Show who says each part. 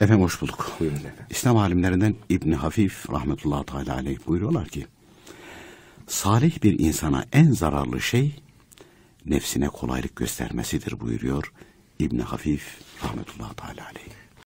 Speaker 1: Efendim hoş bulduk. Buyurun efendim. İslam alimlerinden İbn Hafif rahmetullahi teala aleyh buyuruyorlar ki salih bir insana en zararlı şey
Speaker 2: nefsine kolaylık göstermesidir buyuruyor İbn Hafif rahmetullahi teala aleyh.